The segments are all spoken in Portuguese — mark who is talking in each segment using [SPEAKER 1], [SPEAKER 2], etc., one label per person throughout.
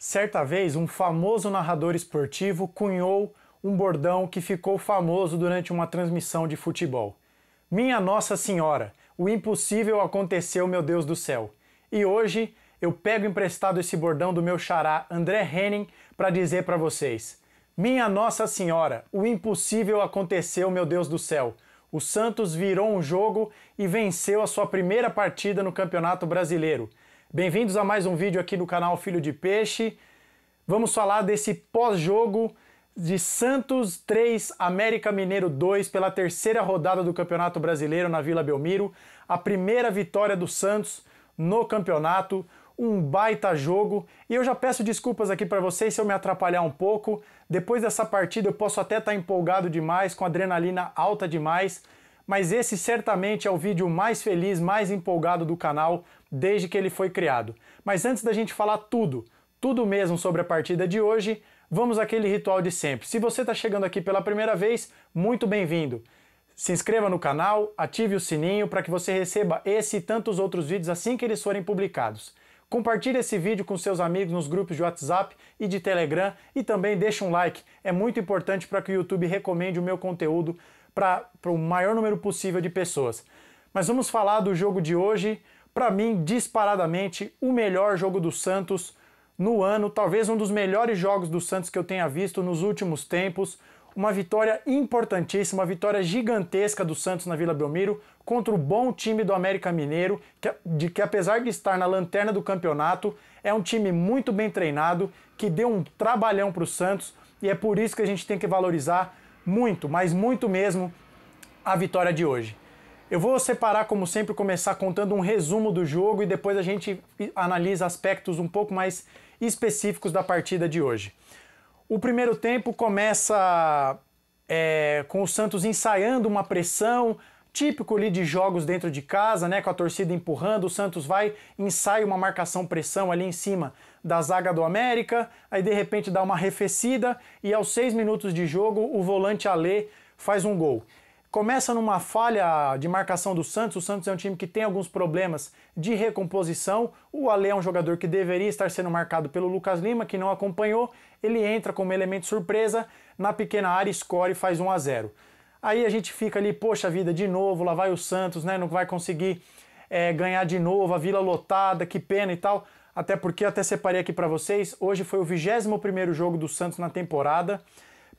[SPEAKER 1] Certa vez, um famoso narrador esportivo cunhou um bordão que ficou famoso durante uma transmissão de futebol. Minha Nossa Senhora, o impossível aconteceu, meu Deus do céu. E hoje eu pego emprestado esse bordão do meu xará André Henning para dizer para vocês: Minha Nossa Senhora, o impossível aconteceu, meu Deus do céu. O Santos virou um jogo e venceu a sua primeira partida no Campeonato Brasileiro. Bem-vindos a mais um vídeo aqui no canal Filho de Peixe. Vamos falar desse pós-jogo de Santos 3, América Mineiro 2 pela terceira rodada do Campeonato Brasileiro na Vila Belmiro. A primeira vitória do Santos no campeonato, um baita jogo. E eu já peço desculpas aqui para vocês se eu me atrapalhar um pouco. Depois dessa partida eu posso até estar tá empolgado demais, com adrenalina alta demais, mas esse certamente é o vídeo mais feliz, mais empolgado do canal desde que ele foi criado. Mas antes da gente falar tudo, tudo mesmo sobre a partida de hoje, vamos àquele ritual de sempre. Se você está chegando aqui pela primeira vez, muito bem-vindo. Se inscreva no canal, ative o sininho para que você receba esse e tantos outros vídeos assim que eles forem publicados. Compartilhe esse vídeo com seus amigos nos grupos de WhatsApp e de Telegram e também deixe um like. É muito importante para que o YouTube recomende o meu conteúdo para o maior número possível de pessoas. Mas vamos falar do jogo de hoje, para mim, disparadamente, o melhor jogo do Santos no ano, talvez um dos melhores jogos do Santos que eu tenha visto nos últimos tempos. Uma vitória importantíssima, uma vitória gigantesca do Santos na Vila Belmiro contra o bom time do América Mineiro, que, de que apesar de estar na lanterna do campeonato, é um time muito bem treinado, que deu um trabalhão para o Santos e é por isso que a gente tem que valorizar muito, mas muito mesmo, a vitória de hoje. Eu vou separar, como sempre, começar contando um resumo do jogo e depois a gente analisa aspectos um pouco mais específicos da partida de hoje. O primeiro tempo começa é, com o Santos ensaiando uma pressão, típico ali de jogos dentro de casa, né, com a torcida empurrando, o Santos vai, ensaia uma marcação pressão ali em cima da zaga do América, aí de repente dá uma arrefecida e aos seis minutos de jogo o volante Alê faz um gol. Começa numa falha de marcação do Santos. O Santos é um time que tem alguns problemas de recomposição. O Ale é um jogador que deveria estar sendo marcado pelo Lucas Lima, que não acompanhou. Ele entra como elemento surpresa na pequena área, score e faz 1 a 0. Aí a gente fica ali, poxa vida, de novo, lá vai o Santos, né? Não vai conseguir é, ganhar de novo, a vila lotada, que pena e tal. Até porque eu até separei aqui para vocês. Hoje foi o 21 jogo do Santos na temporada.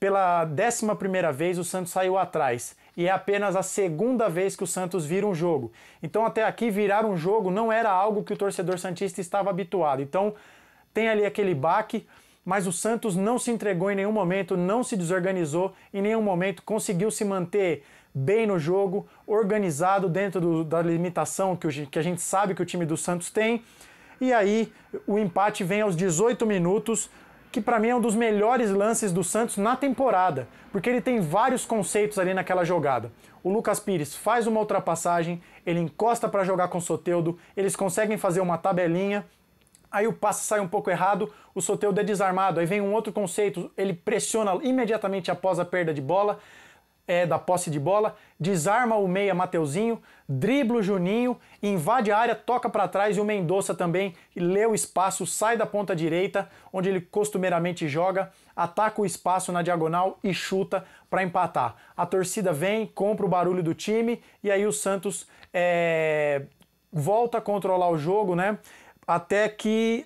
[SPEAKER 1] Pela 11 vez, o Santos saiu atrás e é apenas a segunda vez que o Santos vira um jogo. Então até aqui virar um jogo não era algo que o torcedor santista estava habituado. Então tem ali aquele baque, mas o Santos não se entregou em nenhum momento, não se desorganizou em nenhum momento, conseguiu se manter bem no jogo, organizado dentro do, da limitação que, o, que a gente sabe que o time do Santos tem. E aí o empate vem aos 18 minutos que para mim é um dos melhores lances do Santos na temporada, porque ele tem vários conceitos ali naquela jogada. O Lucas Pires faz uma ultrapassagem, ele encosta para jogar com o Soteudo, eles conseguem fazer uma tabelinha, aí o passe sai um pouco errado, o Soteudo é desarmado, aí vem um outro conceito, ele pressiona imediatamente após a perda de bola é, da posse de bola, desarma o meia Mateuzinho, dribla o Juninho, invade a área, toca para trás e o Mendonça também lê o espaço, sai da ponta direita, onde ele costumeiramente joga, ataca o espaço na diagonal e chuta para empatar. A torcida vem, compra o barulho do time e aí o Santos é, volta a controlar o jogo, né? Até que.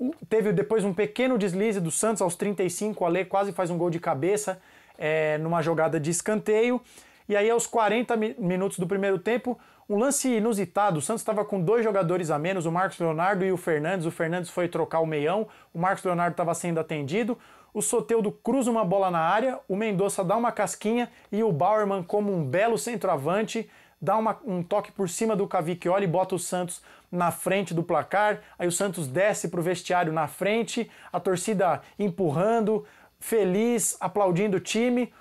[SPEAKER 1] Uh, teve depois um pequeno deslize do Santos aos 35, o Ale quase faz um gol de cabeça, é, numa jogada de escanteio. E aí, aos 40 mi minutos do primeiro tempo, um lance inusitado. O Santos estava com dois jogadores a menos, o Marcos Leonardo e o Fernandes. O Fernandes foi trocar o meião, o Marcos Leonardo estava sendo atendido. O Soteudo cruza uma bola na área, o Mendonça dá uma casquinha e o Bauerman, como um belo centroavante, dá uma, um toque por cima do Cavicchioli e bota o Santos na frente do placar. Aí o Santos desce para o vestiário na frente, a torcida empurrando, feliz, aplaudindo o time.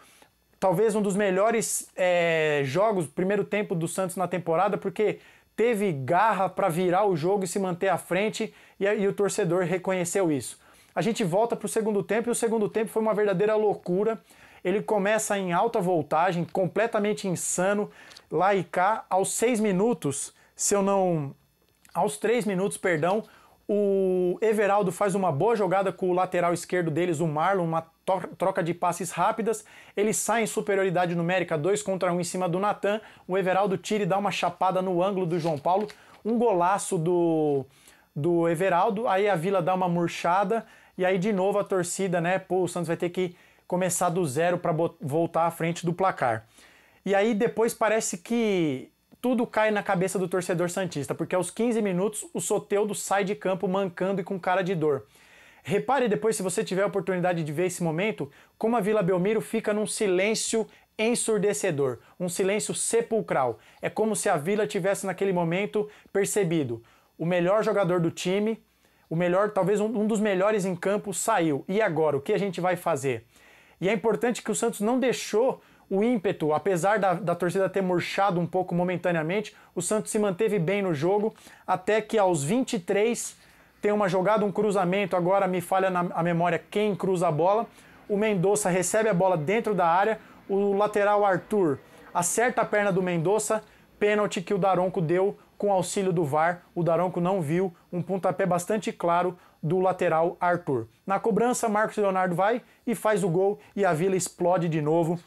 [SPEAKER 1] Talvez um dos melhores é, jogos, primeiro tempo do Santos na temporada, porque teve garra para virar o jogo e se manter à frente, e, e o torcedor reconheceu isso. A gente volta para o segundo tempo, e o segundo tempo foi uma verdadeira loucura. Ele começa em alta voltagem, completamente insano, lá e cá, aos seis minutos, se eu não. aos três minutos, perdão, o Everaldo faz uma boa jogada com o lateral esquerdo deles, o Marlon, uma troca de passes rápidas. Ele sai em superioridade numérica, 2 contra 1 um em cima do Natan. O Everaldo tira e dá uma chapada no ângulo do João Paulo. Um golaço do, do Everaldo. Aí a Vila dá uma murchada. E aí, de novo, a torcida, né? Pô, o Santos vai ter que começar do zero para voltar à frente do placar. E aí, depois parece que tudo cai na cabeça do torcedor Santista, porque aos 15 minutos o Soteudo sai de campo mancando e com cara de dor. Repare depois, se você tiver a oportunidade de ver esse momento, como a Vila Belmiro fica num silêncio ensurdecedor, um silêncio sepulcral. É como se a Vila tivesse naquele momento percebido o melhor jogador do time, o melhor, talvez um, um dos melhores em campo saiu. E agora, o que a gente vai fazer? E é importante que o Santos não deixou o ímpeto, apesar da, da torcida ter murchado um pouco momentaneamente, o Santos se manteve bem no jogo, até que aos 23 tem uma jogada, um cruzamento, agora me falha na, a memória quem cruza a bola. O Mendonça recebe a bola dentro da área, o lateral Arthur acerta a perna do Mendonça, pênalti que o Daronco deu com auxílio do VAR. O Daronco não viu, um pontapé bastante claro do lateral Arthur. Na cobrança, Marcos Leonardo vai e faz o gol e a Vila explode de novo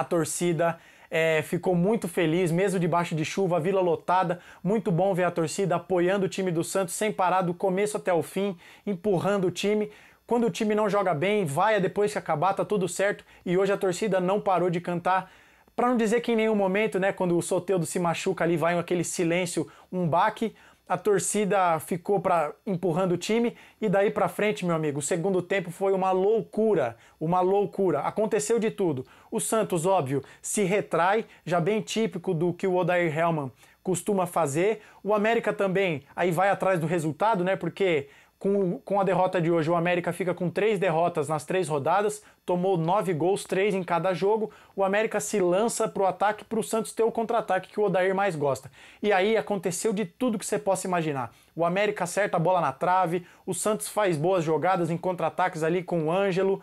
[SPEAKER 1] a torcida é, ficou muito feliz, mesmo debaixo de chuva, vila lotada. Muito bom ver a torcida apoiando o time do Santos sem parar do começo até o fim, empurrando o time. Quando o time não joga bem, vai é depois que acabar, tá tudo certo. E hoje a torcida não parou de cantar. Para não dizer que em nenhum momento, né, quando o Soteudo se machuca ali, vai aquele silêncio, um baque a torcida ficou para empurrando o time e daí para frente, meu amigo, o segundo tempo foi uma loucura, uma loucura. Aconteceu de tudo. O Santos, óbvio, se retrai, já bem típico do que o Odair Hellman costuma fazer. O América também aí vai atrás do resultado, né? Porque com, com a derrota de hoje, o América fica com três derrotas nas três rodadas, tomou nove gols, três em cada jogo. O América se lança para o ataque, para o Santos ter o contra-ataque que o Odair mais gosta. E aí aconteceu de tudo que você possa imaginar. O América acerta a bola na trave, o Santos faz boas jogadas em contra-ataques ali com o Ângelo,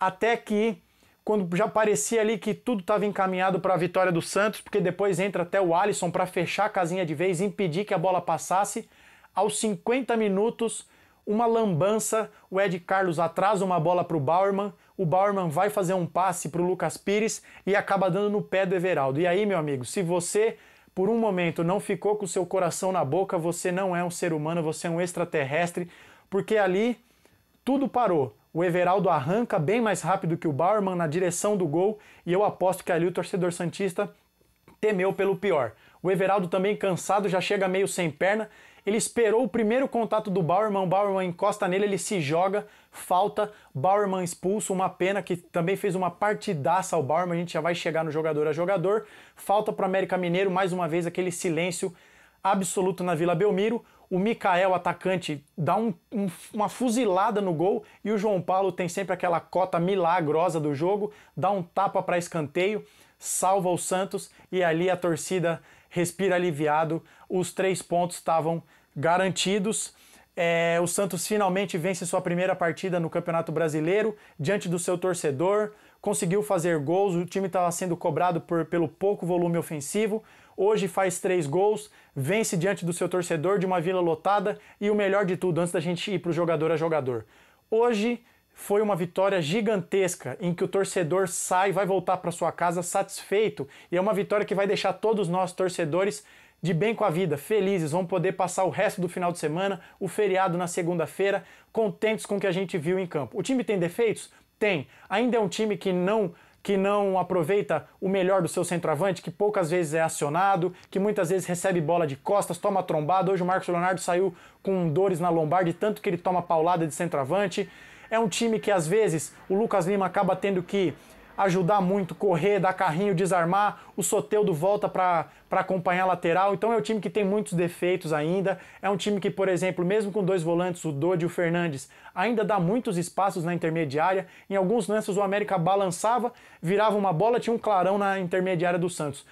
[SPEAKER 1] até que quando já parecia ali que tudo estava encaminhado para a vitória do Santos, porque depois entra até o Alisson para fechar a casinha de vez, impedir que a bola passasse aos 50 minutos, uma lambança, o Ed Carlos atrasa uma bola para o Bauerman, o Bauerman vai fazer um passe para o Lucas Pires e acaba dando no pé do Everaldo. E aí, meu amigo, se você por um momento não ficou com seu coração na boca, você não é um ser humano, você é um extraterrestre, porque ali tudo parou. O Everaldo arranca bem mais rápido que o Bauerman na direção do gol e eu aposto que ali o torcedor Santista temeu pelo pior. O Everaldo também cansado, já chega meio sem perna, ele esperou o primeiro contato do Bauerman, Bauerman encosta nele, ele se joga, falta, Bauerman expulso, uma pena que também fez uma partidaça ao Bauerman, a gente já vai chegar no jogador a jogador, falta para o América Mineiro, mais uma vez aquele silêncio absoluto na Vila Belmiro, o Mikael, atacante, dá um, um, uma fuzilada no gol e o João Paulo tem sempre aquela cota milagrosa do jogo, dá um tapa para escanteio, salva o Santos e ali a torcida respira aliviado, os três pontos estavam garantidos. É, o Santos finalmente vence sua primeira partida no Campeonato Brasileiro diante do seu torcedor, conseguiu fazer gols, o time estava sendo cobrado por, pelo pouco volume ofensivo. Hoje faz três gols, vence diante do seu torcedor de uma vila lotada e o melhor de tudo, antes da gente ir para o jogador a jogador. Hoje foi uma vitória gigantesca em que o torcedor sai, vai voltar para sua casa satisfeito e é uma vitória que vai deixar todos nós torcedores de bem com a vida, felizes, vão poder passar o resto do final de semana, o feriado na segunda-feira, contentes com o que a gente viu em campo. O time tem defeitos? Tem. Ainda é um time que não que não aproveita o melhor do seu centroavante, que poucas vezes é acionado, que muitas vezes recebe bola de costas, toma trombada. Hoje o Marcos Leonardo saiu com dores na lombar de tanto que ele toma paulada de centroavante. É um time que às vezes o Lucas Lima acaba tendo que ajudar muito, correr, dar carrinho, desarmar. O Soteudo volta para acompanhar a lateral. Então é um time que tem muitos defeitos ainda. É um time que, por exemplo, mesmo com dois volantes, o Dodi e o Fernandes, ainda dá muitos espaços na intermediária. Em alguns lances o América balançava, virava uma bola, tinha um clarão na intermediária do Santos.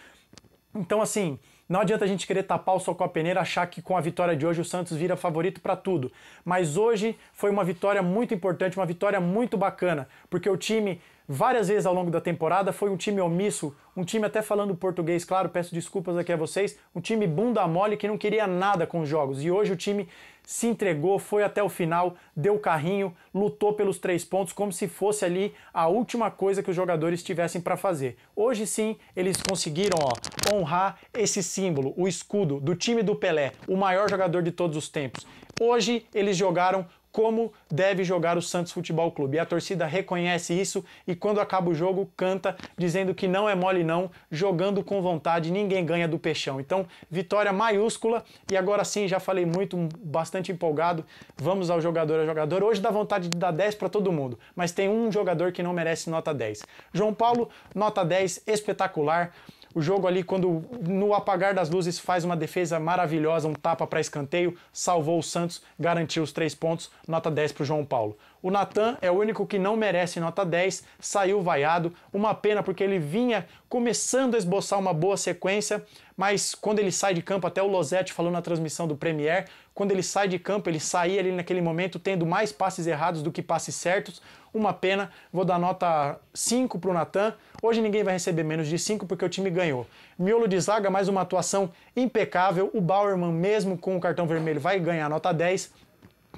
[SPEAKER 1] Então, assim, não adianta a gente querer tapar o sol com a peneira, achar que com a vitória de hoje o Santos vira favorito para tudo. Mas hoje foi uma vitória muito importante, uma vitória muito bacana, porque o time várias vezes ao longo da temporada foi um time omisso, um time até falando português, claro, peço desculpas aqui a vocês, um time bunda mole que não queria nada com os jogos. E hoje o time se entregou, foi até o final, deu carrinho, lutou pelos três pontos como se fosse ali a última coisa que os jogadores tivessem para fazer. Hoje sim, eles conseguiram ó, honrar esse símbolo, o escudo do time do Pelé, o maior jogador de todos os tempos. Hoje eles jogaram como deve jogar o Santos Futebol Clube. E a torcida reconhece isso e quando acaba o jogo canta dizendo que não é mole não, jogando com vontade, ninguém ganha do Peixão. Então, vitória maiúscula e agora sim, já falei muito, bastante empolgado. Vamos ao jogador a jogador. Hoje dá vontade de dar 10 para todo mundo, mas tem um jogador que não merece nota 10. João Paulo, nota 10, espetacular. O jogo ali, quando no apagar das luzes faz uma defesa maravilhosa, um tapa para escanteio, salvou o Santos, garantiu os três pontos, nota 10 para o João Paulo. O Natan é o único que não merece nota 10, saiu vaiado, uma pena porque ele vinha começando a esboçar uma boa sequência, mas quando ele sai de campo, até o Losetti falou na transmissão do Premier, quando ele sai de campo, ele saía ali naquele momento tendo mais passes errados do que passes certos. Uma pena, vou dar nota 5 para o Natan. Hoje ninguém vai receber menos de 5 porque o time ganhou. Miolo de zaga, mais uma atuação impecável. O Bauerman, mesmo com o cartão vermelho, vai ganhar nota 10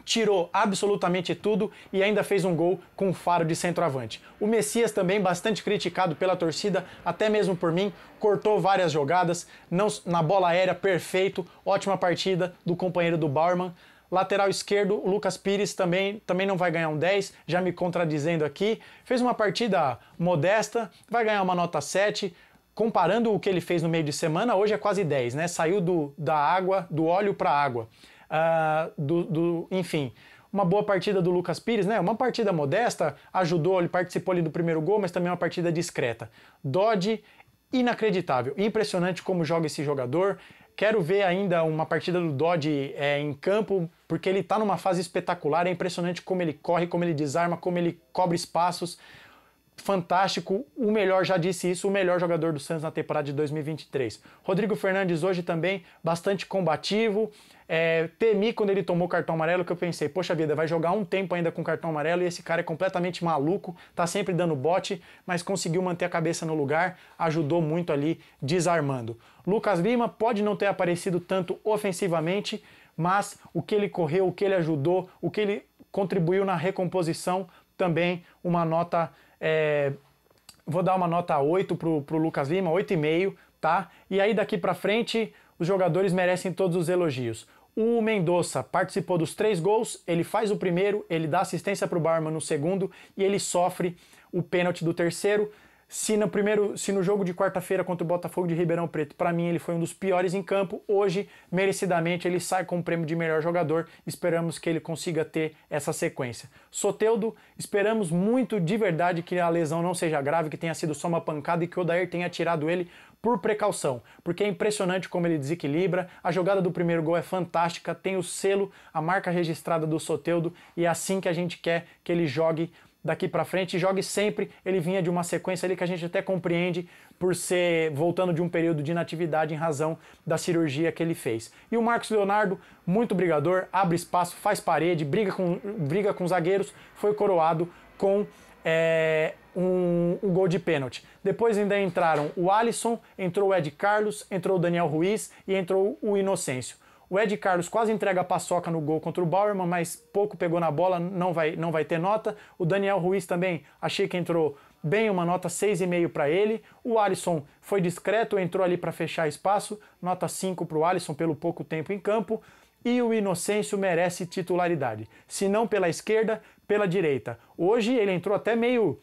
[SPEAKER 1] tirou absolutamente tudo e ainda fez um gol com um faro de centroavante. O Messias também bastante criticado pela torcida, até mesmo por mim, cortou várias jogadas, não na bola aérea perfeito, ótima partida do companheiro do Bauerman. Lateral esquerdo, o Lucas Pires também, também não vai ganhar um 10, já me contradizendo aqui. Fez uma partida modesta, vai ganhar uma nota 7, comparando o que ele fez no meio de semana, hoje é quase 10, né? Saiu do, da água, do óleo para a água. Ah, do, do, enfim, uma boa partida do Lucas Pires, né? Uma partida modesta, ajudou, ele participou ali do primeiro gol, mas também uma partida discreta. Dodge, inacreditável, impressionante como joga esse jogador. Quero ver ainda uma partida do Dodge é, em campo, porque ele está numa fase espetacular, é impressionante como ele corre, como ele desarma, como ele cobre espaços fantástico. O melhor, já disse isso, o melhor jogador do Santos na temporada de 2023. Rodrigo Fernandes hoje também bastante combativo. É, temi quando ele tomou cartão amarelo que eu pensei, poxa vida, vai jogar um tempo ainda com cartão amarelo e esse cara é completamente maluco, tá sempre dando bote, mas conseguiu manter a cabeça no lugar, ajudou muito ali desarmando. Lucas Lima pode não ter aparecido tanto ofensivamente, mas o que ele correu, o que ele ajudou, o que ele contribuiu na recomposição, também uma nota é, vou dar uma nota 8 pro, pro Lucas Lima, 8,5, tá? E aí daqui para frente, os jogadores merecem todos os elogios. O Mendonça participou dos três gols, ele faz o primeiro, ele dá assistência para o Barman no segundo e ele sofre o pênalti do terceiro. Se no primeiro, se no jogo de quarta-feira contra o Botafogo de Ribeirão Preto, para mim ele foi um dos piores em campo, hoje merecidamente ele sai com o prêmio de melhor jogador. Esperamos que ele consiga ter essa sequência. Soteudo, esperamos muito de verdade que a lesão não seja grave, que tenha sido só uma pancada e que o Odair tenha tirado ele por precaução, porque é impressionante como ele desequilibra. A jogada do primeiro gol é fantástica, tem o selo, a marca registrada do Soteudo e é assim que a gente quer que ele jogue daqui para frente. Jogue sempre. Ele vinha de uma sequência ali que a gente até compreende por ser voltando de um período de inatividade em razão da cirurgia que ele fez. E o Marcos Leonardo, muito brigador, abre espaço, faz parede, briga com, briga com zagueiros, foi coroado com é, um, um, gol de pênalti. Depois ainda entraram o Alisson, entrou o Ed Carlos, entrou o Daniel Ruiz e entrou o Inocêncio. O Ed Carlos quase entrega a paçoca no gol contra o Bauerman, mas pouco pegou na bola, não vai, não vai ter nota. O Daniel Ruiz também achei que entrou bem, uma nota 6,5 para ele. O Alisson foi discreto, entrou ali para fechar espaço, nota 5 para o Alisson pelo pouco tempo em campo. E o Inocêncio merece titularidade, se não pela esquerda, pela direita. Hoje ele entrou até meio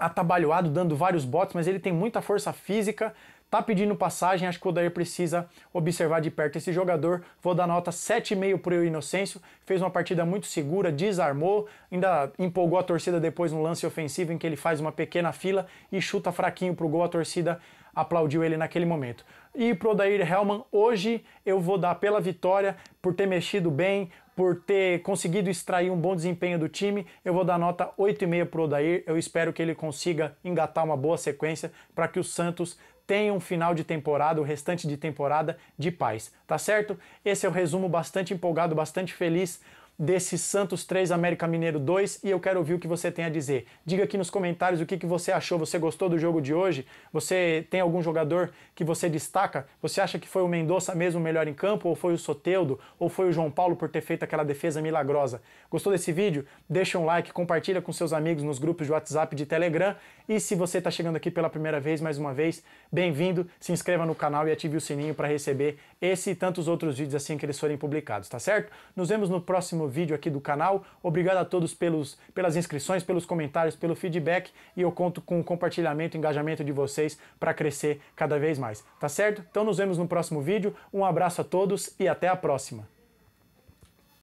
[SPEAKER 1] atabalhoado, dando vários botes, mas ele tem muita força física, Tá pedindo passagem, acho que o Odair precisa observar de perto esse jogador. Vou dar nota 7,5 para o Inocêncio. Fez uma partida muito segura, desarmou, ainda empolgou a torcida depois no lance ofensivo em que ele faz uma pequena fila e chuta fraquinho pro gol. A torcida aplaudiu ele naquele momento. E pro Odair Hellman, hoje eu vou dar pela vitória, por ter mexido bem, por ter conseguido extrair um bom desempenho do time. Eu vou dar nota 8,5 pro Odair. Eu espero que ele consiga engatar uma boa sequência para que o Santos tenha um final de temporada, o restante de temporada de paz, tá certo? Esse é o resumo bastante empolgado, bastante feliz desse Santos 3 América Mineiro 2 e eu quero ouvir o que você tem a dizer. Diga aqui nos comentários o que, que você achou. Você gostou do jogo de hoje? Você tem algum jogador que você destaca? Você acha que foi o Mendonça mesmo melhor em campo? Ou foi o Soteudo? Ou foi o João Paulo por ter feito aquela defesa milagrosa? Gostou desse vídeo? Deixa um like, compartilha com seus amigos nos grupos de WhatsApp e de Telegram. E se você está chegando aqui pela primeira vez, mais uma vez, bem-vindo. Se inscreva no canal e ative o sininho para receber esse e tantos outros vídeos assim que eles forem publicados, tá certo? Nos vemos no próximo vídeo aqui do canal. Obrigado a todos pelos, pelas inscrições, pelos comentários, pelo feedback e eu conto com o compartilhamento e engajamento de vocês para crescer cada vez mais, tá certo? Então nos vemos no próximo vídeo. Um abraço a todos e até a próxima.